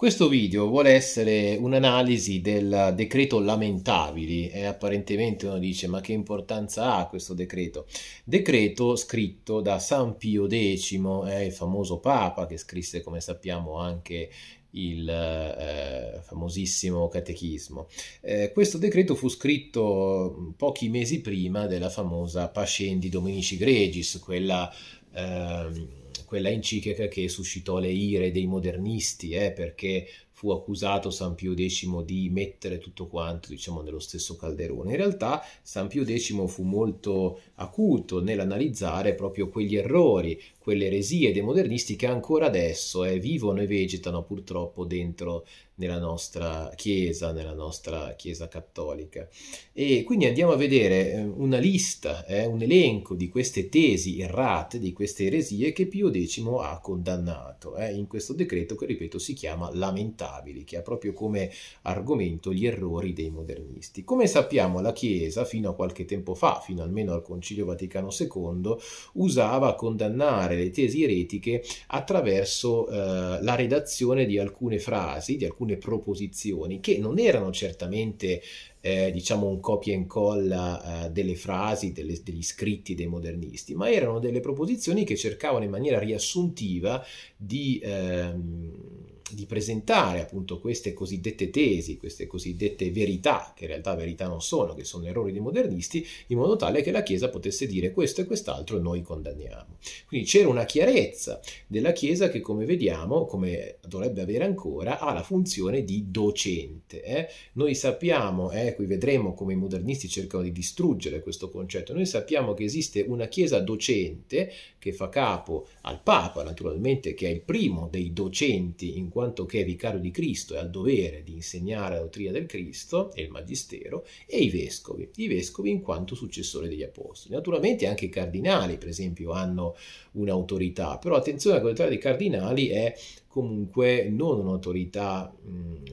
Questo video vuole essere un'analisi del decreto lamentabili e apparentemente uno dice ma che importanza ha questo decreto? Decreto scritto da San Pio X, eh, il famoso Papa che scrisse come sappiamo anche il eh, famosissimo catechismo. Eh, questo decreto fu scritto pochi mesi prima della famosa Pascendi Dominici Gregis, quella... Eh, quella enciclica che suscitò le ire dei modernisti, eh, perché fu accusato San Pio X di mettere tutto quanto diciamo, nello stesso calderone. In realtà San Pio X fu molto acuto nell'analizzare proprio quegli errori, quelle eresie dei modernisti che ancora adesso eh, vivono e vegetano purtroppo dentro nella nostra Chiesa, nella nostra Chiesa cattolica. E quindi andiamo a vedere eh, una lista, eh, un elenco di queste tesi errate, di queste eresie che Pio X ha condannato eh, in questo decreto che, ripeto, si chiama Lamentabili, che ha proprio come argomento gli errori dei modernisti. Come sappiamo, la Chiesa, fino a qualche tempo fa, fino almeno al Concilio Vaticano II, usava a condannare affermare le tesi eretiche attraverso eh, la redazione di alcune frasi, di alcune proposizioni che non erano certamente eh, diciamo un copia e incolla eh, delle frasi, delle, degli scritti dei modernisti, ma erano delle proposizioni che cercavano in maniera riassuntiva di... Ehm, di presentare appunto queste cosiddette tesi, queste cosiddette verità, che in realtà verità non sono, che sono errori dei modernisti, in modo tale che la Chiesa potesse dire questo e quest'altro noi condanniamo. Quindi c'era una chiarezza della Chiesa che come vediamo, come dovrebbe avere ancora, ha la funzione di docente. Eh? Noi sappiamo, eh, qui vedremo come i modernisti cercano di distruggere questo concetto, noi sappiamo che esiste una Chiesa docente che fa capo al Papa, naturalmente, che è il primo dei docenti in quanto quanto che è vicario di Cristo e ha il dovere di insegnare la dottrina del Cristo e il Magistero, e i vescovi, i vescovi in quanto successori degli apostoli. Naturalmente anche i cardinali, per esempio, hanno un'autorità, però attenzione, l'autorità dei cardinali è comunque non un'autorità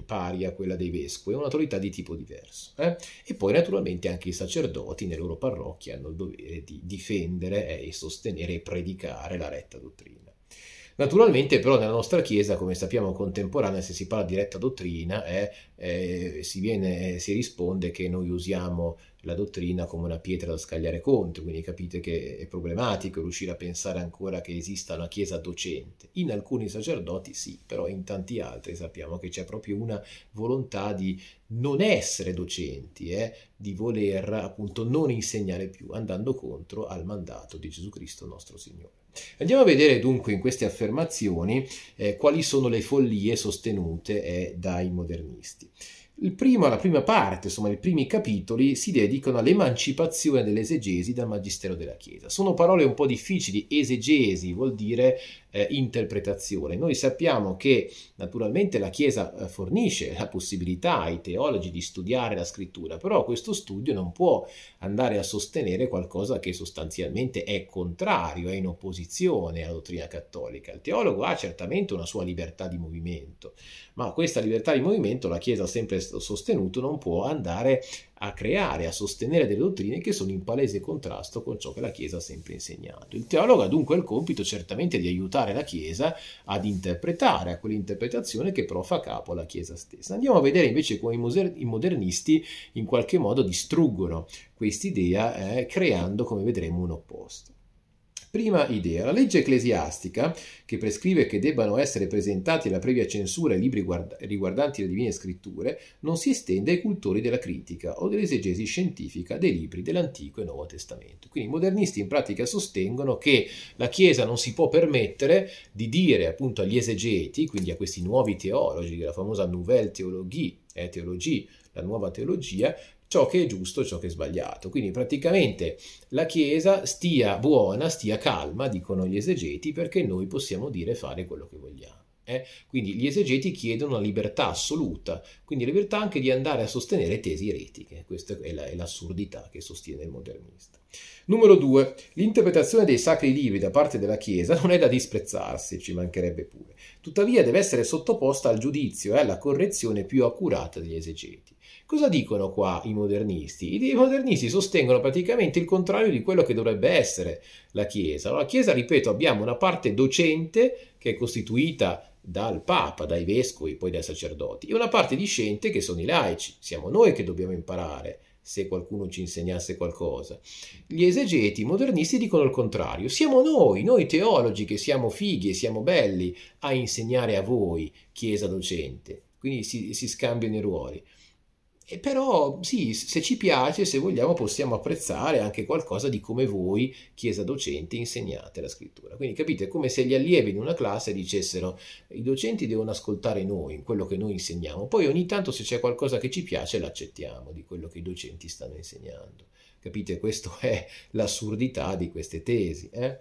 pari a quella dei vescovi, è un'autorità di tipo diverso. Eh? E poi naturalmente anche i sacerdoti nelle loro parrocchie hanno il dovere di difendere e sostenere e predicare la retta dottrina. Naturalmente però nella nostra Chiesa, come sappiamo contemporanea, se si parla di retta dottrina eh, eh, si, viene, eh, si risponde che noi usiamo la dottrina come una pietra da scagliare contro, quindi capite che è problematico riuscire a pensare ancora che esista una chiesa docente. In alcuni sacerdoti sì, però in tanti altri sappiamo che c'è proprio una volontà di non essere docenti, eh, di voler appunto non insegnare più, andando contro al mandato di Gesù Cristo nostro Signore. Andiamo a vedere dunque in queste affermazioni eh, quali sono le follie sostenute eh, dai modernisti. Primo, la prima parte, insomma i primi capitoli, si dedicano all'emancipazione dell'esegesi dal magistero della Chiesa. Sono parole un po' difficili, esegesi vuol dire eh, interpretazione. Noi sappiamo che naturalmente la Chiesa eh, fornisce la possibilità ai teologi di studiare la scrittura, però questo studio non può andare a sostenere qualcosa che sostanzialmente è contrario, è in opposizione alla dottrina cattolica. Il teologo ha certamente una sua libertà di movimento, ma questa libertà di movimento la Chiesa ha sempre sostenuto non può andare a creare, a sostenere delle dottrine che sono in palese contrasto con ciò che la Chiesa ha sempre insegnato. Il teologo ha dunque il compito certamente di aiutare la Chiesa ad interpretare, a quell'interpretazione che però fa capo alla Chiesa stessa. Andiamo a vedere invece come i modernisti in qualche modo distruggono quest'idea eh, creando, come vedremo, un opposto. Prima idea, la legge ecclesiastica, che prescrive che debbano essere presentati la previa censura ai libri riguardanti le divine scritture, non si estende ai cultori della critica o dell'esegesi scientifica dei libri dell'Antico e Nuovo Testamento. Quindi i modernisti in pratica sostengono che la Chiesa non si può permettere di dire appunto agli esegeti, quindi a questi nuovi teologi la famosa Nouvelle eh, Théologie, eh, teologie, la nuova teologia, ciò che è giusto ciò che è sbagliato. Quindi praticamente la Chiesa stia buona, stia calma, dicono gli esegeti, perché noi possiamo dire e fare quello che vogliamo. Eh? Quindi gli esegeti chiedono la libertà assoluta, quindi libertà anche di andare a sostenere tesi eretiche. Questa è l'assurdità che sostiene il modernista. Numero due, L'interpretazione dei sacri libri da parte della Chiesa non è da disprezzarsi, ci mancherebbe pure. Tuttavia deve essere sottoposta al giudizio e alla correzione più accurata degli esegeti. Cosa dicono qua i modernisti? I modernisti sostengono praticamente il contrario di quello che dovrebbe essere la Chiesa. Allora, la Chiesa, ripeto, abbiamo una parte docente che è costituita dal Papa, dai vescovi, poi dai sacerdoti, e una parte discente che sono i laici. Siamo noi che dobbiamo imparare se qualcuno ci insegnasse qualcosa. Gli esegeti modernisti dicono il contrario. Siamo noi, noi teologi che siamo fighi e siamo belli a insegnare a voi, Chiesa docente. Quindi si, si scambiano i ruoli. E però sì, se ci piace, se vogliamo, possiamo apprezzare anche qualcosa di come voi, chiesa docente, insegnate la scrittura. Quindi capite, è come se gli allievi in una classe dicessero i docenti devono ascoltare noi, quello che noi insegniamo, poi ogni tanto se c'è qualcosa che ci piace l'accettiamo di quello che i docenti stanno insegnando. Capite, questa è l'assurdità di queste tesi. Eh?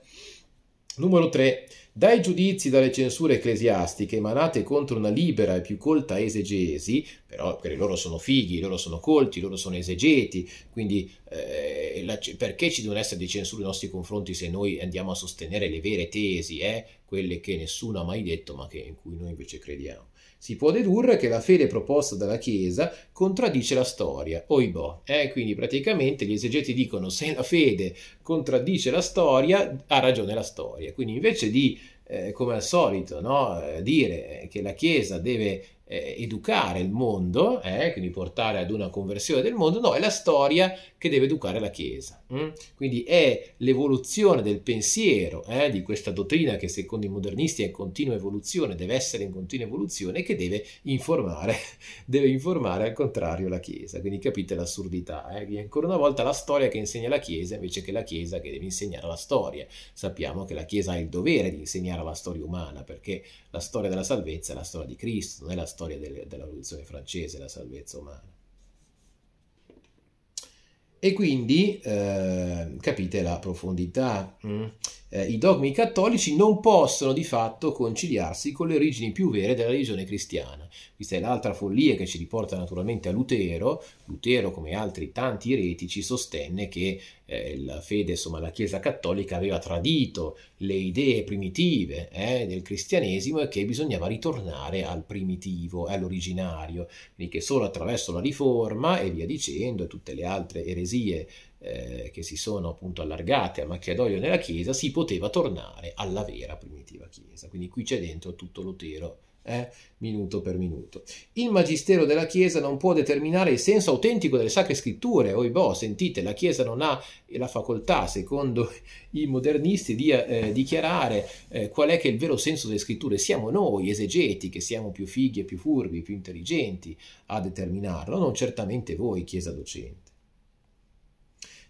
Numero 3. Dai giudizi dalle censure ecclesiastiche emanate contro una libera e più colta esegesi, però perché loro sono fighi, loro sono colti, loro sono esegeti, quindi eh, la, perché ci devono essere dei censure nei nostri confronti se noi andiamo a sostenere le vere tesi, eh? quelle che nessuno ha mai detto ma che, in cui noi invece crediamo? Si può dedurre che la fede proposta dalla Chiesa contraddice la storia, oibò. Eh, quindi praticamente gli esegeti dicono se la fede contraddice la storia, ha ragione la storia. Quindi invece di, eh, come al solito, no, eh, dire eh, che la Chiesa deve eh, educare il mondo, eh, quindi portare ad una conversione del mondo, no, è la storia che deve educare la Chiesa. Hm? Quindi è l'evoluzione del pensiero eh, di questa dottrina che secondo i modernisti è in continua evoluzione, deve essere in continua evoluzione, che deve informare, deve informare al contrario la Chiesa. Quindi capite l'assurdità. Eh? Ancora una volta la storia che insegna la Chiesa invece che la Chiesa che deve insegnare la storia. Sappiamo che la Chiesa ha il dovere di insegnare la storia umana perché la storia della salvezza è la storia di Cristo, non è la storia storia del, della rivoluzione francese, la salvezza umana. E quindi eh, capite la profondità. Mm eh, i dogmi cattolici non possono di fatto conciliarsi con le origini più vere della religione cristiana. Questa è l'altra follia che ci riporta naturalmente a Lutero. Lutero, come altri tanti eretici, sostenne che eh, la fede, insomma, la Chiesa cattolica aveva tradito le idee primitive eh, del cristianesimo e che bisognava ritornare al primitivo, all'originario, quindi che solo attraverso la riforma e via dicendo e tutte le altre eresie eh, che si sono appunto allargate a macchia d'olio nella Chiesa, si poteva tornare alla vera primitiva Chiesa. Quindi qui c'è dentro tutto l'otero eh, minuto per minuto. Il magistero della Chiesa non può determinare il senso autentico delle sacre scritture. Oh, boh, sentite, la Chiesa non ha la facoltà, secondo i modernisti, di eh, dichiarare eh, qual è che è il vero senso delle scritture. Siamo noi, esegeti, che siamo più fighi e più furbi, più intelligenti a determinarlo, non certamente voi, Chiesa docente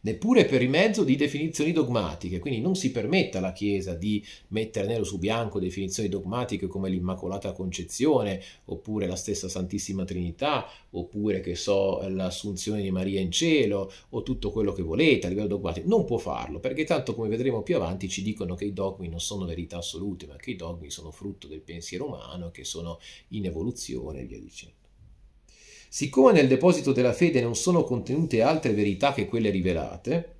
neppure per il mezzo di definizioni dogmatiche, quindi non si permetta alla Chiesa di mettere nero su bianco definizioni dogmatiche come l'Immacolata Concezione, oppure la stessa Santissima Trinità, oppure che so l'Assunzione di Maria in cielo, o tutto quello che volete a livello dogmatico, non può farlo, perché tanto come vedremo più avanti ci dicono che i dogmi non sono verità assolute, ma che i dogmi sono frutto del pensiero umano, che sono in evoluzione e via dicendo. Siccome nel deposito della fede non sono contenute altre verità che quelle rivelate,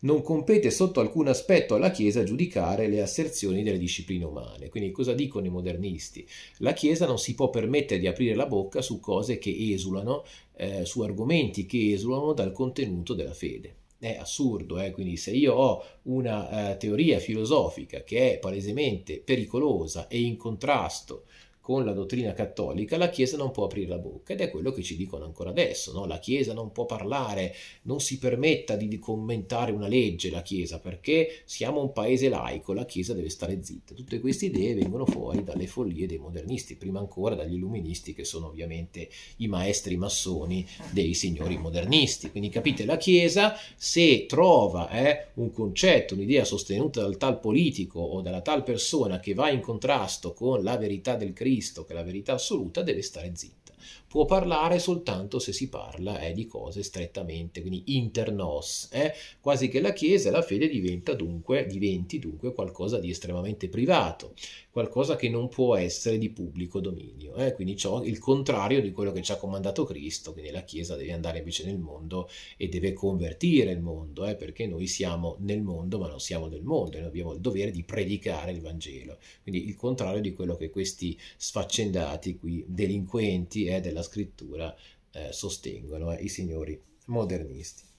non compete sotto alcun aspetto alla Chiesa giudicare le asserzioni delle discipline umane. Quindi cosa dicono i modernisti? La Chiesa non si può permettere di aprire la bocca su cose che esulano, eh, su argomenti che esulano dal contenuto della fede. È assurdo, eh? quindi se io ho una eh, teoria filosofica che è palesemente pericolosa e in contrasto con la dottrina cattolica, la Chiesa non può aprire la bocca ed è quello che ci dicono ancora adesso, no? la Chiesa non può parlare, non si permetta di, commentare una legge la Chiesa perché siamo un paese laico, la Chiesa deve stare zitta. Tutte queste idee vengono fuori dalle follie dei modernisti, prima ancora dagli illuministi che sono ovviamente i maestri massoni dei signori modernisti. Quindi capite, la Chiesa se trova eh, un concetto, un'idea sostenuta dal tal politico o dalla tal persona che va in contrasto con la verità del Cristo, Cristo che è la verità assoluta, deve stare zitta. Può parlare soltanto se si parla eh, di cose strettamente, quindi internos, eh? quasi che la Chiesa e la fede diventa dunque, diventi dunque qualcosa di estremamente privato, qualcosa che non può essere di pubblico dominio. Eh? Quindi ciò il contrario di quello che ci ha comandato Cristo, quindi la Chiesa deve andare invece nel mondo e deve convertire il mondo, eh? perché noi siamo nel mondo ma non siamo del mondo, e noi abbiamo il dovere di predicare il Vangelo. Quindi il contrario di quello che questi sfaccendati qui, delinquenti eh, della scrittura, eh, sostengono, eh, i signori modernisti.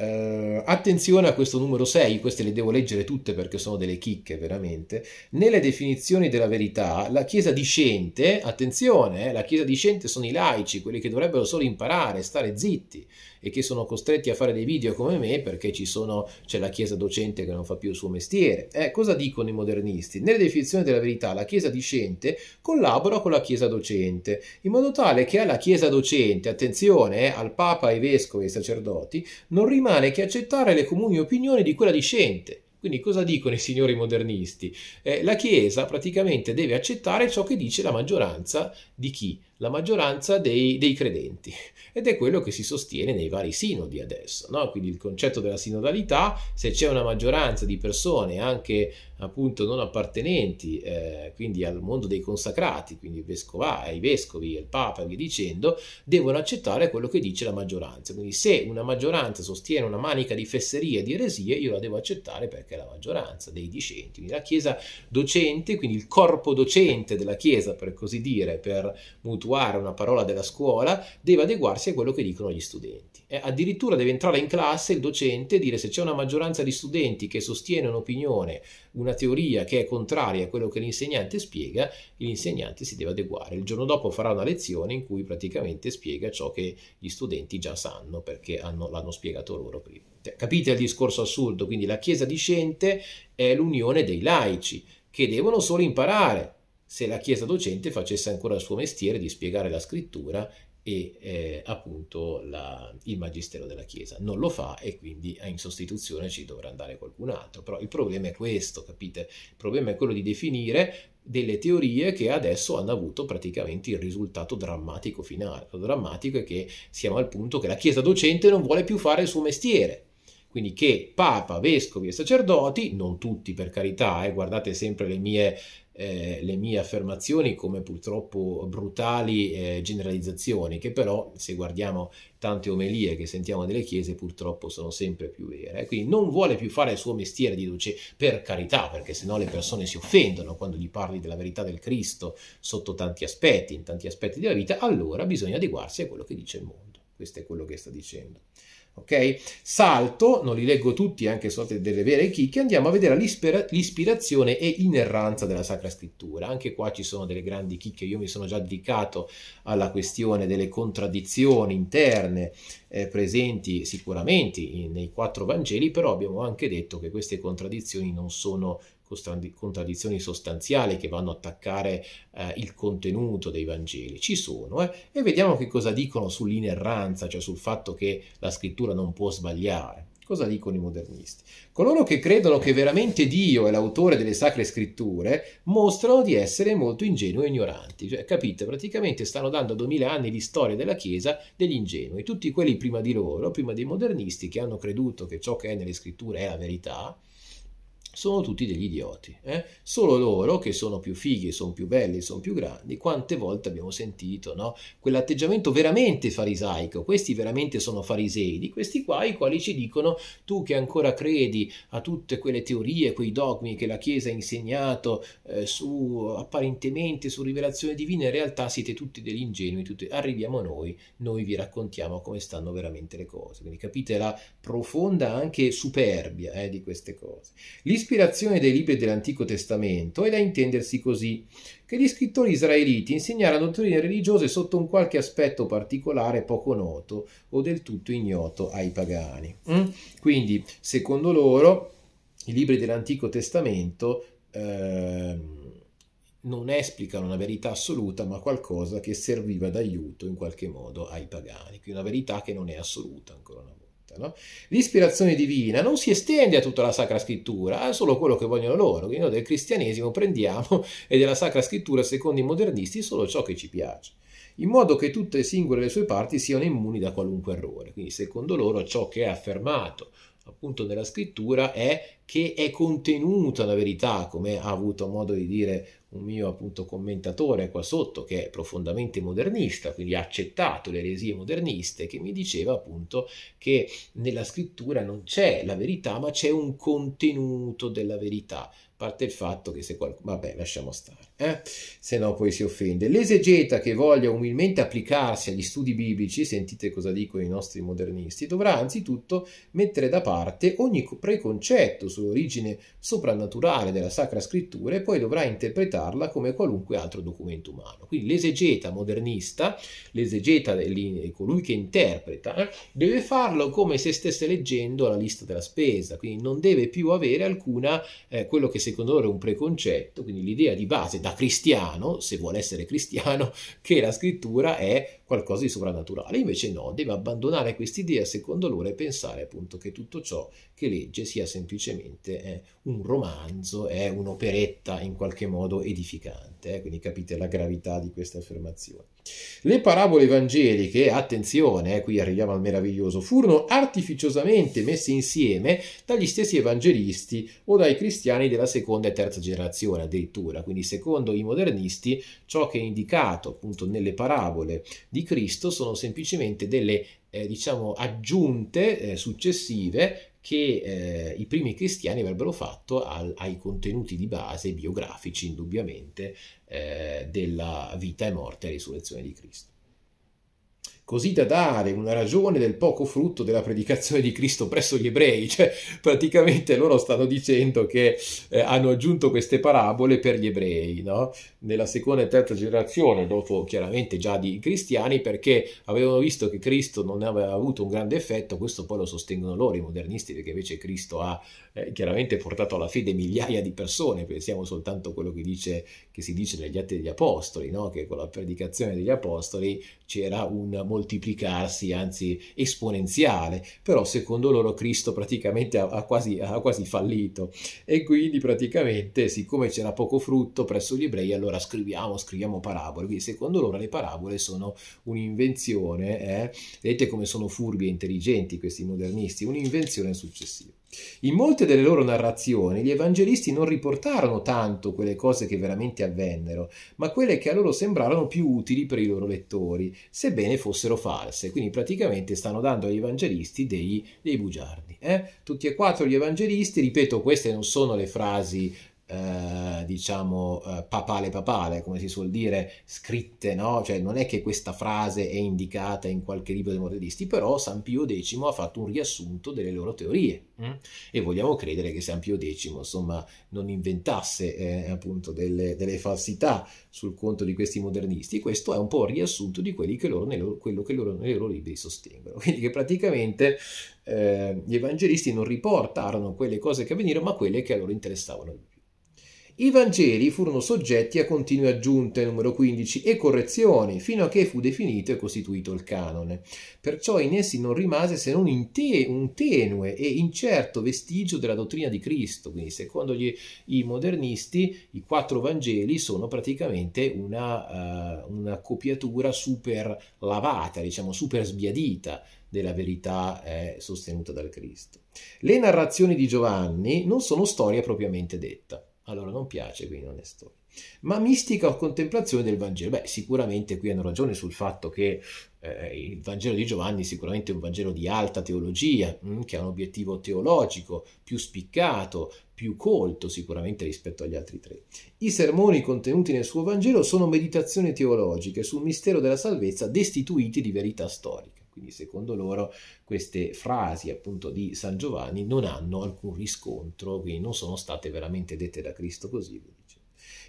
Uh, attenzione a questo numero 6, queste le devo leggere tutte perché sono delle chicche veramente. Nelle definizioni della verità, la Chiesa discente, attenzione, eh, la Chiesa discente sono i laici, quelli che dovrebbero solo imparare, stare zitti e che sono costretti a fare dei video come me perché sono, c'è la chiesa docente che non fa più il suo mestiere. Eh, cosa dicono i modernisti? Nella definizione della verità la chiesa discente collabora con la chiesa docente, in modo tale che alla chiesa docente, attenzione, eh, al papa, ai vescovi e ai sacerdoti, non rimane che accettare le comuni opinioni di quella discente. Quindi cosa dicono i signori modernisti? Eh, la Chiesa praticamente deve accettare ciò che dice la maggioranza di chi? la maggioranza dei, dei, credenti ed è quello che si sostiene nei vari sinodi adesso. No? Quindi il concetto della sinodalità, se c'è una maggioranza di persone anche appunto non appartenenti eh, quindi al mondo dei consacrati, quindi ai vescovi, al papa, via dicendo, devono accettare quello che dice la maggioranza. Quindi se una maggioranza sostiene una manica di fesserie e di eresie, io la devo accettare perché è la maggioranza dei discenti. Quindi la Chiesa docente, quindi il corpo docente della Chiesa, per così dire, per mutuare mutuare una parola della scuola, deve adeguarsi a quello che dicono gli studenti. Eh, addirittura deve entrare in classe il docente e dire se c'è una maggioranza di studenti che sostiene un'opinione, una teoria che è contraria a quello che l'insegnante spiega, l'insegnante si deve adeguare. Il giorno dopo farà una lezione in cui praticamente spiega ciò che gli studenti già sanno perché l'hanno spiegato loro prima. Capite il discorso assurdo? Quindi la Chiesa discente è l'unione dei laici che devono solo imparare, se la Chiesa docente facesse ancora il suo mestiere di spiegare la scrittura e eh, appunto la, il magistero della Chiesa. Non lo fa e quindi in sostituzione ci dovrà andare qualcun altro. Però il problema è questo, capite? Il problema è quello di definire delle teorie che adesso hanno avuto praticamente il risultato drammatico finale. Lo drammatico è che siamo al punto che la Chiesa docente non vuole più fare il suo mestiere quindi che papa, vescovi e sacerdoti, non tutti per carità, eh, guardate sempre le mie eh, le mie affermazioni come purtroppo brutali eh, generalizzazioni, che però se guardiamo tante omelie che sentiamo nelle chiese purtroppo sono sempre più vere. Quindi non vuole più fare il suo mestiere di luce per carità, perché sennò le persone si offendono quando gli parli della verità del Cristo sotto tanti aspetti, in tanti aspetti della vita, allora bisogna adeguarsi a quello che dice il mondo. Questo è quello che sta dicendo ok? Salto, non li leggo tutti, anche sono delle vere chicche, andiamo a vedere l'ispirazione e inerranza della Sacra Scrittura. Anche qua ci sono delle grandi chicche, io mi sono già dedicato alla questione delle contraddizioni interne eh, presenti sicuramente in, nei quattro Vangeli, però abbiamo anche detto che queste contraddizioni non sono contraddizioni sostanziali che vanno a attaccare eh, il contenuto dei Vangeli. Ci sono, eh? e vediamo che cosa dicono sull'inerranza, cioè sul fatto che la scrittura non può sbagliare. Cosa dicono i modernisti? Coloro che credono che veramente Dio è l'autore delle sacre scritture mostrano di essere molto ingenui e ignoranti. Cioè, capite, praticamente stanno dando 2000 anni di storia della Chiesa degli ingenui. Tutti quelli prima di loro, prima dei modernisti, che hanno creduto che ciò che è nelle scritture è la verità, sono tutti degli idioti. Eh? Solo loro, che sono più fighi, sono più belli, sono più grandi, quante volte abbiamo sentito no? quell'atteggiamento veramente farisaico, questi veramente sono farisei, di questi qua i quali ci dicono tu che ancora credi a tutte quelle teorie, quei dogmi che la Chiesa ha insegnato eh, su, apparentemente su rivelazione divina, in realtà siete tutti degli ingenui, tutti... arriviamo noi, noi vi raccontiamo come stanno veramente le cose. Quindi capite la profonda anche superbia eh, di queste cose. Gli ispirazione dei libri dell'Antico Testamento è da intendersi così, che gli scrittori israeliti insegnarono dottrine religiose sotto un qualche aspetto particolare poco noto o del tutto ignoto ai pagani. Mm? Quindi, secondo loro, i libri dell'Antico Testamento eh, non esplicano una verità assoluta, ma qualcosa che serviva d'aiuto in qualche modo ai pagani, quindi una verità che non è assoluta ancora una volta no? l'ispirazione divina non si estende a tutta la Sacra Scrittura, è solo quello che vogliono loro, quindi noi del cristianesimo prendiamo e della Sacra Scrittura, secondo i modernisti, solo ciò che ci piace in modo che tutte e singole le sue parti siano immuni da qualunque errore. Quindi secondo loro ciò che è affermato appunto nella scrittura è che è contenuta la verità, come ha avuto modo di dire un mio appunto commentatore qua sotto che è profondamente modernista, quindi ha accettato le eresie moderniste, che mi diceva appunto che nella scrittura non c'è la verità, ma c'è un contenuto della verità. A parte il fatto che se qualcuno... vabbè, lasciamo stare eh? se no poi si offende. L'esegeta che voglia umilmente applicarsi agli studi biblici, sentite cosa dicono i nostri modernisti, dovrà anzitutto mettere da parte ogni preconcetto sull'origine soprannaturale della Sacra Scrittura e poi dovrà interpretarla come qualunque altro documento umano. Quindi l'esegeta modernista, l'esegeta colui che interpreta, eh? deve farlo come se stesse leggendo la lista della spesa, quindi non deve più avere alcuna, eh, quello che secondo loro è un preconcetto, quindi l'idea di base da cristiano, se vuole essere cristiano, che la scrittura è qualcosa di sovrannaturale. Invece no, deve abbandonare quest'idea secondo loro e pensare appunto che tutto ciò che legge sia semplicemente eh, un romanzo, è eh, un'operetta in qualche modo edificante. Eh? Quindi capite la gravità di questa affermazione. Le parabole evangeliche, attenzione, eh, qui arriviamo al meraviglioso, furono artificiosamente messe insieme dagli stessi evangelisti o dai cristiani della seconda e terza generazione addirittura. Quindi secondo i modernisti ciò che è indicato appunto nelle parabole di di Cristo sono semplicemente delle eh, diciamo, aggiunte eh, successive che eh, i primi cristiani avrebbero fatto al, ai contenuti di base biografici indubbiamente eh, della vita e morte e risurrezione di Cristo così da dare una ragione del poco frutto della predicazione di Cristo presso gli ebrei, cioè praticamente loro stanno dicendo che eh, hanno aggiunto queste parabole per gli ebrei, no? nella seconda e terza generazione, dopo chiaramente già di cristiani, perché avevano visto che Cristo non aveva avuto un grande effetto, questo poi lo sostengono loro i modernisti, perché invece Cristo ha eh, chiaramente portato alla fede migliaia di persone, pensiamo soltanto a quello che, dice, che, si dice negli Atti degli Apostoli, no? che con la predicazione degli Apostoli c'era un moltiplicarsi, anzi esponenziale, però secondo loro Cristo praticamente ha, ha, quasi, ha quasi fallito e quindi praticamente siccome c'era poco frutto presso gli ebrei allora scriviamo, scriviamo parabole, quindi secondo loro le parabole sono un'invenzione, eh? vedete come sono furbi e intelligenti questi modernisti, un'invenzione successiva. In molte delle loro narrazioni gli evangelisti non riportarono tanto quelle cose che veramente avvennero, ma quelle che a loro sembrarono più utili per i loro lettori, sebbene fossero false. Quindi praticamente stanno dando agli evangelisti dei, dei bugiardi. Eh? Tutti e quattro gli evangelisti, ripeto, queste non sono le frasi eh, diciamo eh, papale papale, come si suol dire, scritte, no? Cioè non è che questa frase è indicata in qualche libro dei moralisti, però San Pio X ha fatto un riassunto delle loro teorie mh? Mm. e vogliamo credere che San Pio X insomma non inventasse eh, appunto delle, delle, falsità sul conto di questi modernisti, questo è un po' il riassunto di che loro, loro, quello che loro nei loro libri sostengono, quindi che praticamente eh, gli evangelisti non riportarono quelle cose che avvenirono ma quelle che a loro interessavano di i Vangeli furono soggetti a continue aggiunte, numero 15, e correzioni, fino a che fu definito e costituito il canone. Perciò in essi non rimase se non te, un tenue e incerto vestigio della dottrina di Cristo. Quindi, secondo gli, i modernisti, i quattro Vangeli sono praticamente una, uh, una copiatura super lavata, diciamo super sbiadita della verità eh, sostenuta dal Cristo. Le narrazioni di Giovanni non sono storia propriamente detta allora non piace, quindi non è storia. Ma mistica o contemplazione del Vangelo? Beh, sicuramente qui hanno ragione sul fatto che eh, il Vangelo di Giovanni è sicuramente un Vangelo di alta teologia, mh, mm, che ha un obiettivo teologico più spiccato, più colto sicuramente rispetto agli altri tre. I sermoni contenuti nel suo Vangelo sono meditazioni teologiche sul mistero della salvezza destituiti di verità storica. Quindi secondo loro queste frasi appunto di San Giovanni non hanno alcun riscontro, quindi non sono state veramente dette da Cristo così.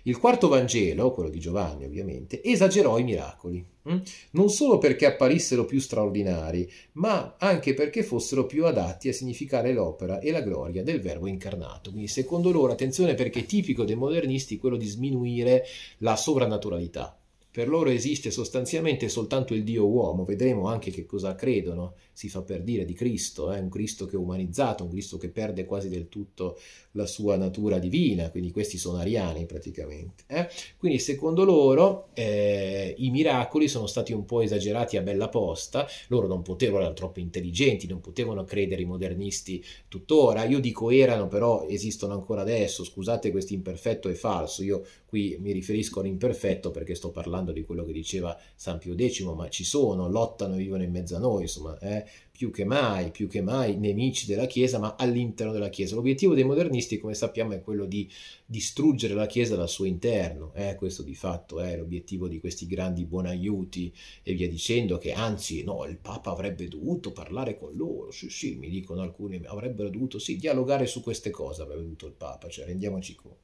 Il quarto Vangelo, quello di Giovanni ovviamente, esagerò i miracoli, hm? non solo perché apparissero più straordinari, ma anche perché fossero più adatti a significare l'opera e la gloria del Verbo incarnato. Quindi secondo loro, attenzione perché è tipico dei modernisti quello di sminuire la sovrannaturalità, per loro esiste sostanzialmente soltanto il Dio uomo, vedremo anche che cosa credono, si fa per dire di Cristo, eh? un Cristo che è umanizzato, un Cristo che perde quasi del tutto la sua natura divina, quindi questi sono ariani praticamente. Eh? Quindi secondo loro eh, i miracoli sono stati un po' esagerati a bella posta, loro non potevano, erano troppo intelligenti, non potevano credere i modernisti tuttora, io dico erano però esistono ancora adesso, scusate questo imperfetto è falso, io qui mi riferisco all'imperfetto perché sto parlando parlando di quello che diceva San Pio X, ma ci sono, lottano e vivono in mezzo a noi, insomma, eh? più che mai, più che mai nemici della Chiesa, ma all'interno della Chiesa. L'obiettivo dei modernisti, come sappiamo, è quello di distruggere la Chiesa dal suo interno, eh? questo di fatto è l'obiettivo di questi grandi buonaiuti e via dicendo, che anzi, no, il Papa avrebbe dovuto parlare con loro, sì, sì, mi dicono alcuni, avrebbero dovuto, sì, dialogare su queste cose, avrebbe dovuto il Papa, cioè rendiamoci conto.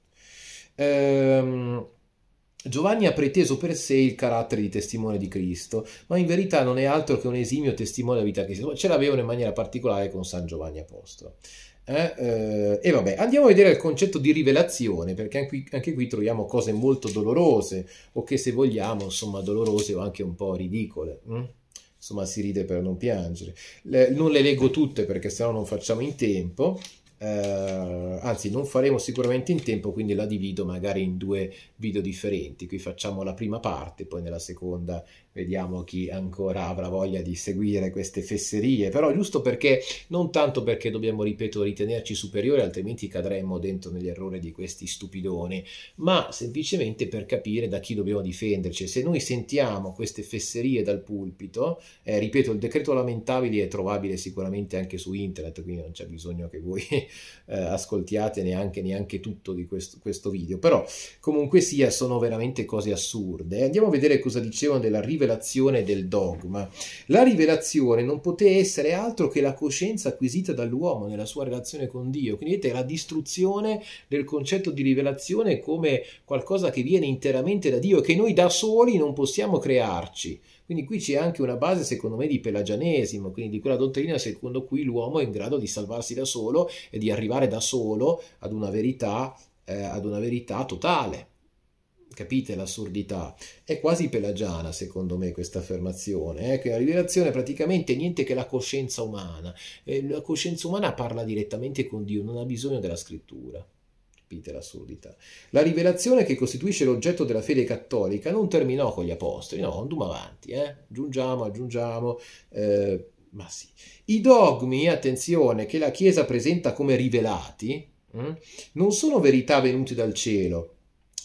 Ehm, Giovanni ha preteso per sé il carattere di testimone di Cristo, ma in verità non è altro che un esimio testimone della vita di Cristo. Ce l'avevano in maniera particolare con San Giovanni Apostolo. Eh, eh, e vabbè, andiamo a vedere il concetto di rivelazione, perché anche qui, anche qui, troviamo cose molto dolorose, o che se vogliamo, insomma, dolorose o anche un po' ridicole. Hm? Insomma, si ride per non piangere. Le, non le leggo tutte perché sennò non facciamo in tempo eh, anzi non faremo sicuramente in tempo, quindi la divido magari in due video differenti. Qui facciamo la prima parte, poi nella seconda Vediamo chi ancora avrà voglia di seguire queste fesserie, però giusto perché, non tanto perché dobbiamo, ripeto, ritenerci superiori, altrimenti cadremmo dentro negli errori di questi stupidoni, ma semplicemente per capire da chi dobbiamo difenderci. Se noi sentiamo queste fesserie dal pulpito, eh, ripeto, il decreto lamentabile è trovabile sicuramente anche su internet, quindi non c'è bisogno che voi eh, ascoltiate neanche, neanche, tutto di questo, questo video, però comunque sia sono veramente cose assurde. Andiamo a vedere cosa dicevano della river rivelazione del dogma. La rivelazione non poté essere altro che la coscienza acquisita dall'uomo nella sua relazione con Dio. Quindi vedete la distruzione del concetto di rivelazione come qualcosa che viene interamente da Dio e che noi da soli non possiamo crearci. Quindi qui c'è anche una base, secondo me, di pelagianesimo, quindi di quella dottrina secondo cui l'uomo è in grado di salvarsi da solo e di arrivare da solo ad una verità, eh, ad una verità totale. Capite l'assurdità? È quasi pelagiana, secondo me, questa affermazione, eh? che la rivelazione è praticamente niente che la coscienza umana. Eh, la coscienza umana parla direttamente con Dio, non ha bisogno della scrittura. Capite l'assurdità? La rivelazione che costituisce l'oggetto della fede cattolica non terminò con gli apostoli, no, andiamo avanti, eh? aggiungiamo, aggiungiamo. Eh, ma sì. I dogmi, attenzione, che la Chiesa presenta come rivelati, mm, non sono verità venute dal cielo,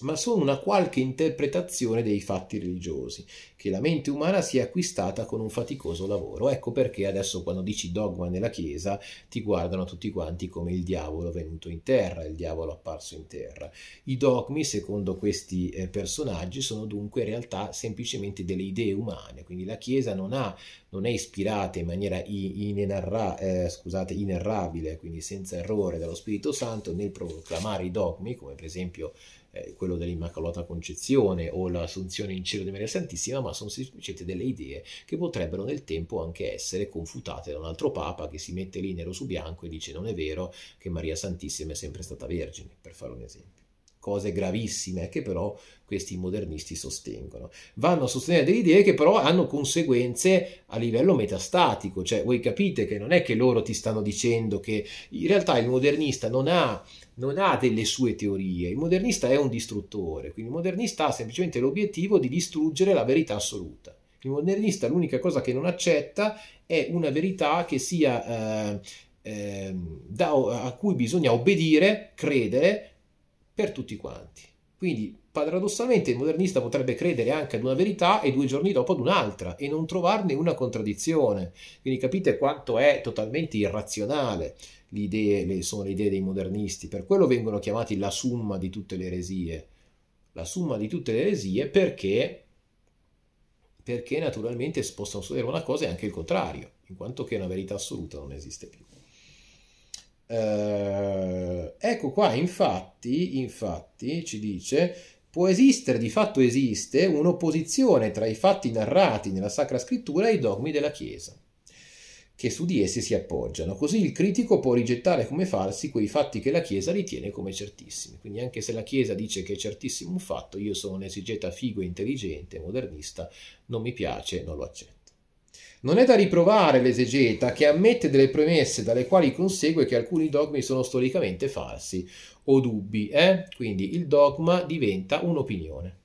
ma sono una qualche interpretazione dei fatti religiosi, che la mente umana si è acquistata con un faticoso lavoro. Ecco perché adesso quando dici dogma nella Chiesa ti guardano tutti quanti come il diavolo venuto in terra, il diavolo apparso in terra. I dogmi, secondo questi eh, personaggi, sono dunque in realtà semplicemente delle idee umane, quindi la Chiesa non, ha, non è ispirata in maniera inenarra, eh, scusate, inerrabile, quindi senza errore dallo Spirito Santo nel proclamare i dogmi, come per esempio eh, quello dell'Immacolata Concezione o l'Assunzione in cielo di Maria Santissima, ma sono semplicemente delle idee che potrebbero nel tempo anche essere confutate da un altro Papa che si mette lì nero su bianco e dice non è vero che Maria Santissima è sempre stata vergine, per fare un esempio cose gravissime che però questi modernisti sostengono. Vanno a sostenere delle idee che però hanno conseguenze a livello metastatico, cioè voi capite che non è che loro ti stanno dicendo che in realtà il modernista non ha non ha delle sue teorie, il modernista è un distruttore, quindi il modernista ha semplicemente l'obiettivo di distruggere la verità assoluta. Il modernista l'unica cosa che non accetta è una verità che sia, eh, eh, da, a cui bisogna obbedire, credere per tutti quanti. Quindi Paradossalmente il modernista potrebbe credere anche ad una verità e due giorni dopo ad un'altra e non trovarne una contraddizione. Quindi capite quanto è totalmente irrazionale le idee, le, sono le idee dei modernisti. Per quello vengono chiamati la summa di tutte le eresie. La summa di tutte le eresie perché, perché naturalmente possono succedere una cosa e anche il contrario, in quanto che una verità assoluta non esiste più. Uh, ecco qua, infatti, infatti, ci dice può esistere, di fatto esiste, un'opposizione tra i fatti narrati nella Sacra Scrittura e i dogmi della Chiesa, che su di essi si appoggiano. Così il critico può rigettare come falsi quei fatti che la Chiesa ritiene come certissimi. Quindi anche se la Chiesa dice che è certissimo un fatto, io sono un esigeta figo, intelligente, modernista, non mi piace, non lo accetto. Non è da riprovare l'esegeta che ammette delle premesse dalle quali consegue che alcuni dogmi sono storicamente falsi o dubbi, eh? quindi il dogma diventa un'opinione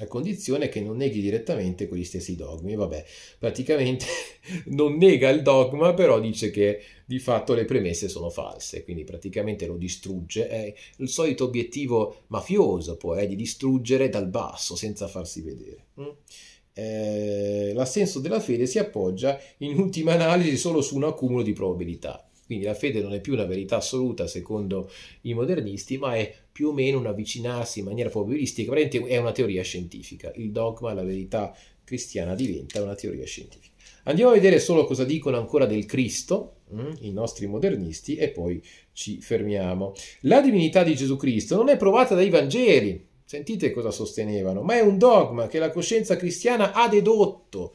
a condizione che non neghi direttamente quegli stessi dogmi. Vabbè, praticamente non nega il dogma, però dice che di fatto le premesse sono false, quindi praticamente lo distrugge. È il solito obiettivo mafioso, poi, è eh, di distruggere dal basso, senza farsi vedere. Mm? Eh, l'assenso della fede si appoggia in ultima analisi solo su un accumulo di probabilità quindi la fede non è più una verità assoluta secondo i modernisti, ma è più o meno un avvicinarsi in maniera probabilistica, è una teoria scientifica. Il dogma, la verità cristiana diventa una teoria scientifica. Andiamo a vedere solo cosa dicono ancora del Cristo, mm, i nostri modernisti, e poi ci fermiamo. La divinità di Gesù Cristo non è provata dai Vangeli, sentite cosa sostenevano, ma è un dogma che la coscienza cristiana ha dedotto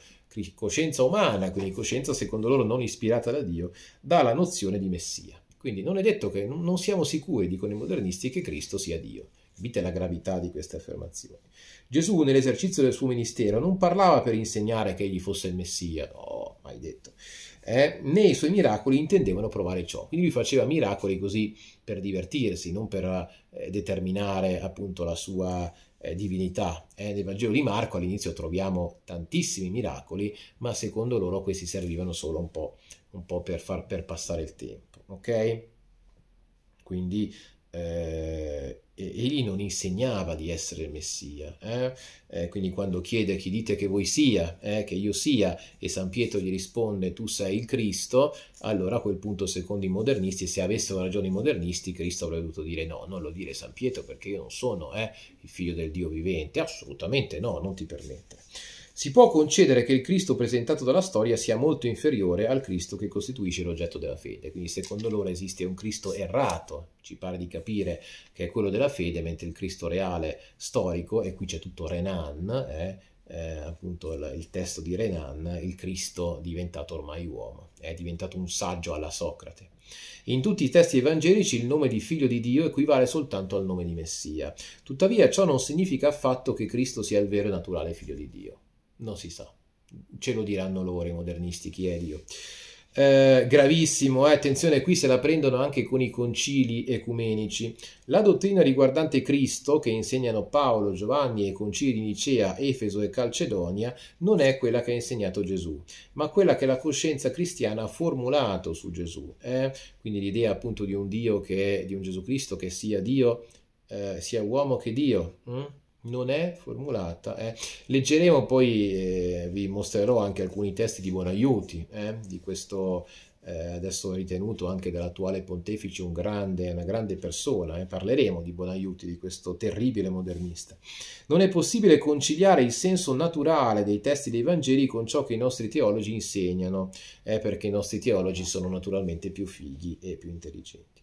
coscienza umana, quindi coscienza secondo loro non ispirata da Dio, dalla nozione di Messia. Quindi non è detto che non siamo sicuri, dicono i modernisti, che Cristo sia Dio. Capite la gravità di queste affermazioni. Gesù nell'esercizio del suo ministero non parlava per insegnare che egli fosse il Messia, no, mai detto. Eh, né i suoi miracoli intendevano provare ciò. Quindi lui faceva miracoli così per divertirsi, non per eh, determinare appunto la sua eh, divinità. Eh, nel Vangelo di Marco all'inizio troviamo tantissimi miracoli, ma secondo loro questi servivano solo un po', un po per, far, per passare il tempo. Ok? Quindi eh, egli non insegnava di essere il Messia. Eh? Eh, quindi quando chiede chi dite che voi sia, eh, che io sia, e San Pietro gli risponde tu sei il Cristo, allora a quel punto secondo i modernisti, se avessero ragione i modernisti, Cristo avrebbe dovuto dire no, non lo dire San Pietro perché io non sono eh, il figlio del Dio vivente, assolutamente no, non ti permettere si può concedere che il Cristo presentato dalla storia sia molto inferiore al Cristo che costituisce l'oggetto della fede. Quindi secondo loro esiste un Cristo errato, ci pare di capire che è quello della fede, mentre il Cristo reale storico, e qui c'è tutto Renan, eh, eh, appunto il, il, testo di Renan, il Cristo diventato ormai uomo, è diventato un saggio alla Socrate. In tutti i testi evangelici il nome di figlio di Dio equivale soltanto al nome di Messia. Tuttavia ciò non significa affatto che Cristo sia il vero e naturale figlio di Dio non si sa. Ce lo diranno loro i modernisti, chi è Dio. Eh, gravissimo, eh, attenzione qui se la prendono anche con i concili ecumenici. La dottrina riguardante Cristo che insegnano Paolo, Giovanni e i concili di Nicea, Efeso e Calcedonia non è quella che ha insegnato Gesù, ma quella che la coscienza cristiana ha formulato su Gesù. Eh? Quindi l'idea appunto di un Dio che è, di un Gesù Cristo che sia Dio, eh, sia uomo che Dio. Mm? non è formulata. Eh. Leggeremo poi, eh, vi mostrerò anche alcuni testi di Buonaiuti, eh, di questo eh, adesso ritenuto anche dall'attuale pontefice un grande, una grande persona, eh. parleremo di Buonaiuti, di questo terribile modernista. Non è possibile conciliare il senso naturale dei testi dei Vangeli con ciò che i nostri teologi insegnano, eh, perché i nostri teologi sono naturalmente più figli e più intelligenti.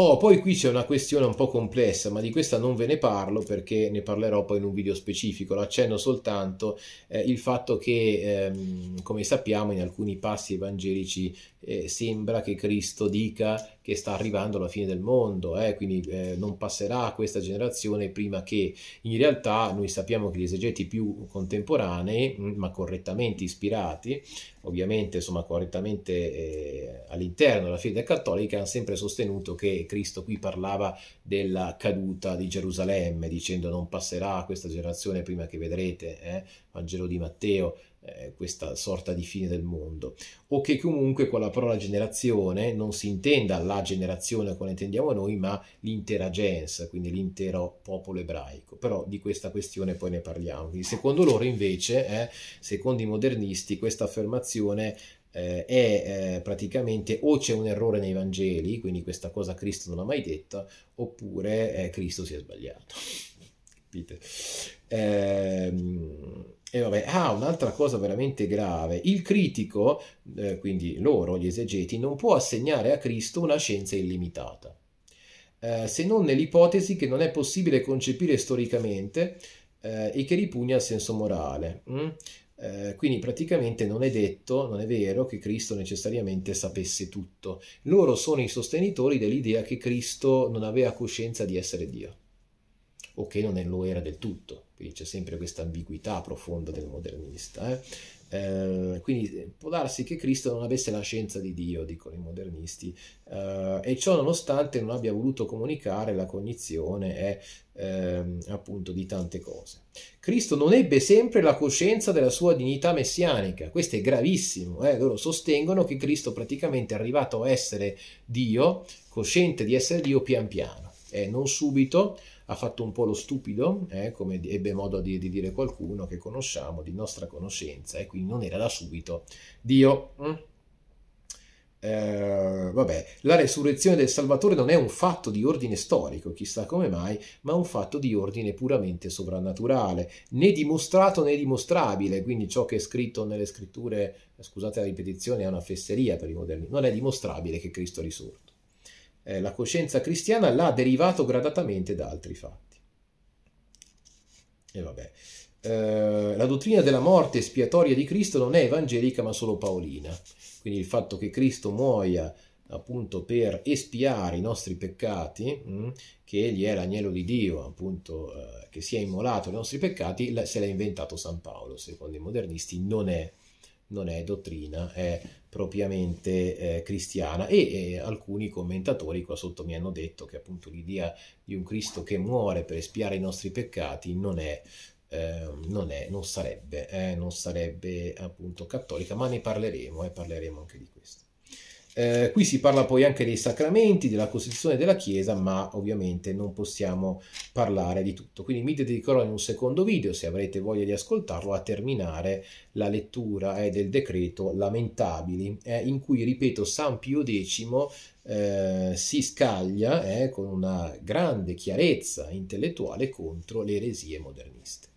Oh, poi qui c'è una questione un po' complessa, ma di questa non ve ne parlo perché ne parlerò poi in un video specifico, l'accenno soltanto eh, il fatto che, ehm, come sappiamo, in alcuni passi evangelici eh, sembra che Cristo dica che sta arrivando la fine del mondo, eh, quindi eh, non passerà questa generazione prima che in realtà noi sappiamo che gli esegeti più contemporanei, mm, ma correttamente ispirati, ovviamente insomma correttamente eh, all'interno della fede cattolica, hanno sempre sostenuto che Cristo qui parlava della caduta di Gerusalemme, dicendo non passerà questa generazione prima che vedrete, eh, Vangelo di Matteo, eh, questa sorta di fine del mondo, o che comunque con la parola generazione non si intenda la generazione come intendiamo noi, ma l'intera gens, quindi l'intero popolo ebraico. Però di questa questione poi ne parliamo. Quindi secondo loro invece, eh, secondo i modernisti, questa affermazione eh, è eh, praticamente o c'è un errore nei Vangeli, quindi questa cosa Cristo non l'ha mai detta, oppure eh, Cristo si è sbagliato. Capite? Ehm e vabbè, ah, un'altra cosa veramente grave. Il critico, eh, quindi loro, gli esegeti, non può assegnare a Cristo una scienza illimitata, eh, se non nell'ipotesi che non è possibile concepire storicamente eh, e che ripugna al senso morale. Mm? Eh, quindi praticamente non è detto, non è vero che Cristo necessariamente sapesse tutto. Loro sono i sostenitori dell'idea che Cristo non aveva coscienza di essere Dio o che non lo era del tutto quindi c'è sempre questa ambiguità profonda del modernista. Eh? Eh, quindi eh, può darsi che Cristo non avesse la scienza di Dio, dicono i modernisti, eh, e ciò nonostante non abbia voluto comunicare la cognizione è, ehm, appunto di tante cose. Cristo non ebbe sempre la coscienza della sua dignità messianica, questo è gravissimo, eh. loro sostengono che Cristo praticamente è arrivato a essere Dio, cosciente di essere Dio pian piano, e non subito, ha fatto un po' lo stupido, eh, come ebbe modo di, di, dire qualcuno che conosciamo, di nostra conoscenza, e quindi non era da subito Dio. Mm? Eh, vabbè, la resurrezione del Salvatore non è un fatto di ordine storico, chissà come mai, ma un fatto di ordine puramente sovrannaturale, né dimostrato né dimostrabile, quindi ciò che è scritto nelle scritture, scusate la ripetizione, è una fesseria per i moderni, non è dimostrabile che Cristo risorto eh, la coscienza cristiana l'ha derivato gradatamente da altri fatti. E vabbè. Eh, la dottrina della morte espiatoria di Cristo non è evangelica ma solo paolina. Quindi il fatto che Cristo muoia appunto per espiare i nostri peccati, mh, mm, che egli è l'agnello di Dio, appunto, eh, che si è immolato ai nostri peccati, se l'ha inventato San Paolo, secondo i modernisti non è non è dottrina, è propriamente eh, cristiana e, e, alcuni commentatori qua sotto mi hanno detto che appunto l'idea di un Cristo che muore per espiare i nostri peccati non è eh, non, è, non, sarebbe, eh, non sarebbe appunto cattolica, ma ne parleremo e eh, parleremo anche di questo. Eh, qui si parla poi anche dei sacramenti, della costituzione della Chiesa, ma ovviamente non possiamo parlare di tutto. Quindi mi dedicherò in un secondo video, se avrete voglia di ascoltarlo, a terminare la lettura eh, del decreto Lamentabili, eh, in cui, ripeto, San Pio X eh, si scaglia eh, con una grande chiarezza intellettuale contro le eresie moderniste.